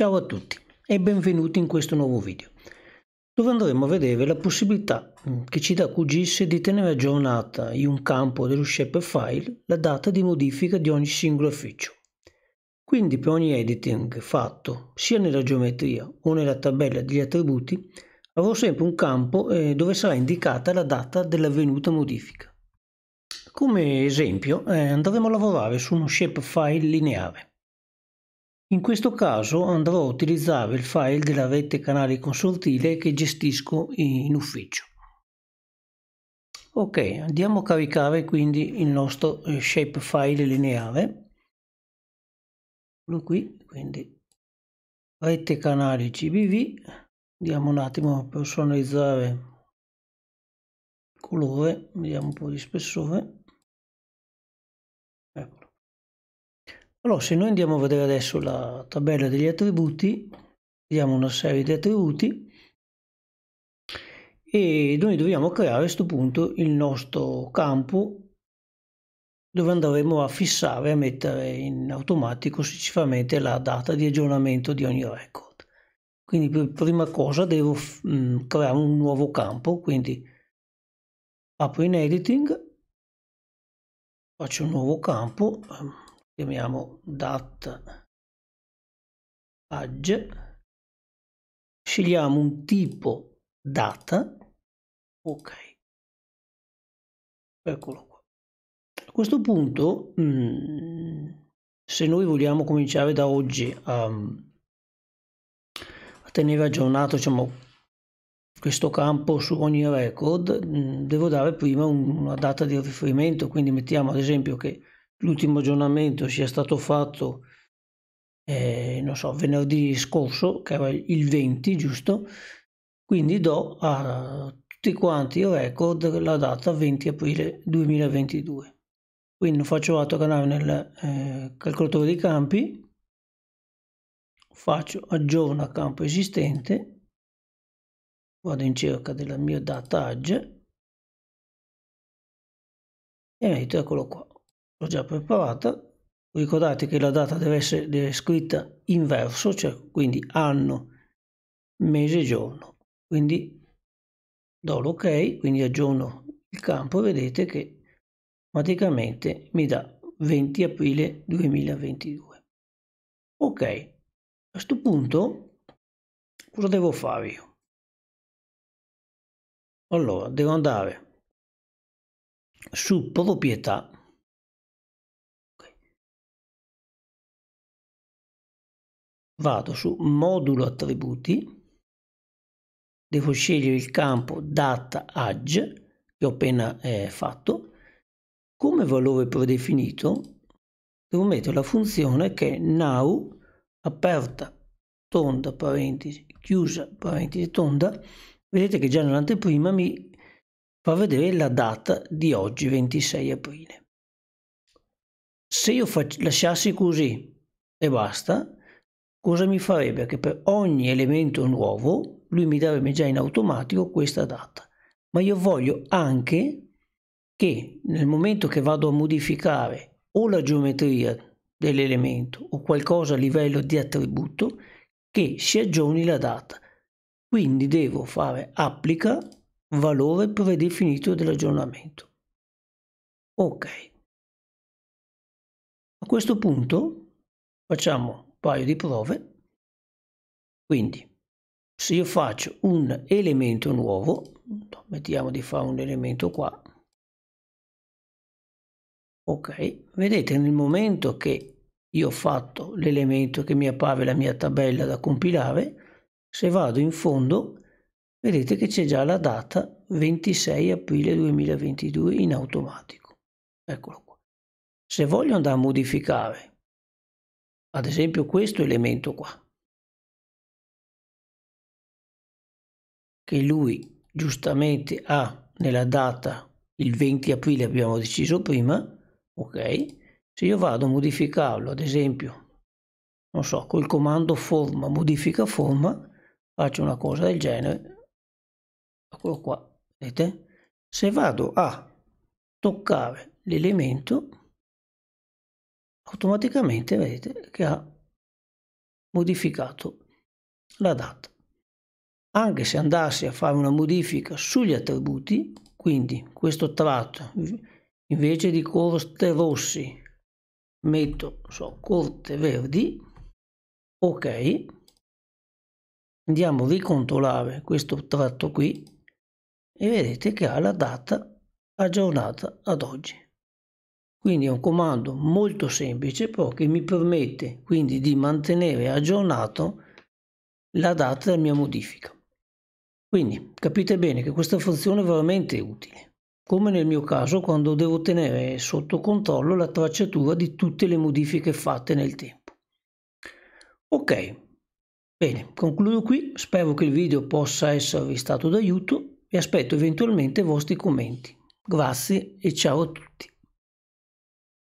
Ciao a tutti e benvenuti in questo nuovo video dove andremo a vedere la possibilità mm, che ci dà QGIS di tenere aggiornata in un campo dello shapefile la data di modifica di ogni singolo feature. Quindi per ogni editing fatto sia nella geometria o nella tabella degli attributi avrò sempre un campo eh, dove sarà indicata la data dell'avvenuta modifica. Come esempio eh, andremo a lavorare su uno shapefile lineare in questo caso andrò a utilizzare il file della rete canali consortile che gestisco in ufficio. Ok, andiamo a caricare quindi il nostro eh, shapefile lineare. Eccolo qui, quindi rete canali CBV. Andiamo un attimo a personalizzare il colore, vediamo un po' di spessore. Allora, se noi andiamo a vedere adesso la tabella degli attributi, vediamo una serie di attributi e noi dobbiamo creare a questo punto il nostro campo dove andremo a fissare, a mettere in automatico successivamente la data di aggiornamento di ogni record. Quindi per prima cosa devo mh, mm, creare un nuovo campo, quindi apro in editing, faccio un nuovo campo, ehm, chiamiamo dat page scegliamo un tipo data ok eccolo qua a questo punto mm, se noi vogliamo cominciare da oggi a, a tenere aggiornato diciamo, questo campo su ogni record mm, devo dare prima una data di riferimento quindi mettiamo ad esempio che l'ultimo aggiornamento sia stato fatto, eh, non so, venerdì scorso, che era il 20, giusto? Quindi do a tutti quanti il record la data 20 aprile 2022. Quindi non faccio altro che andare nel eh, calcolatore dei campi, faccio aggiorna campo esistente, vado in cerca della mia data age e metto eccolo qua l'ho già preparata, ricordate che la data deve essere, deve essere scritta in verso, cioè quindi anno, mese, giorno. Quindi do l'ok, quindi aggiorno il campo, vedete che praticamente mi dà 20 aprile 2022. Ok, a questo punto cosa devo fare io? Allora, devo andare su proprietà vado su modulo attributi, devo scegliere il campo data age che ho appena eh, fatto, come valore predefinito devo mettere la funzione che è now aperta tonda parentesi chiusa parentesi tonda vedete che già nell'anteprima mi fa vedere la data di oggi 26 aprile se io lasciassi così e basta cosa mi farebbe che per ogni elemento nuovo lui mi darebbe già in automatico questa data. Ma io voglio anche che nel momento che vado a modificare o la geometria dell'elemento o qualcosa a livello di attributo, che si aggiorni la data. Quindi devo fare applica valore predefinito dell'aggiornamento. Ok. A questo punto facciamo paio di prove. Quindi se io faccio un elemento nuovo, mettiamo di fare un elemento qua, ok, vedete nel momento che io ho fatto l'elemento che mi appare la mia tabella da compilare, se vado in fondo vedete che c'è già la data 26 aprile 2022 in automatico. Eccolo qua. Se voglio andare a modificare ad esempio questo elemento qua, che lui giustamente ha nella data il 20 aprile abbiamo deciso prima, ok? Se io vado a modificarlo, ad esempio, non so, col comando forma, modifica forma, faccio una cosa del genere, eccolo qua, vedete? Se vado a toccare l'elemento, automaticamente vedete che ha modificato la data. Anche se andassi a fare una modifica sugli attributi, quindi questo tratto, invece di corte rossi, metto so, corte verdi, ok, andiamo a ricontrollare questo tratto qui e vedete che ha la data aggiornata ad oggi. Quindi è un comando molto semplice però che mi permette quindi di mantenere aggiornato la data della mia modifica. Quindi capite bene che questa funzione è veramente utile, come nel mio caso quando devo tenere sotto controllo la tracciatura di tutte le modifiche fatte nel tempo. Ok, bene, concludo qui, spero che il video possa esservi stato d'aiuto e aspetto eventualmente i vostri commenti. Grazie e ciao a tutti.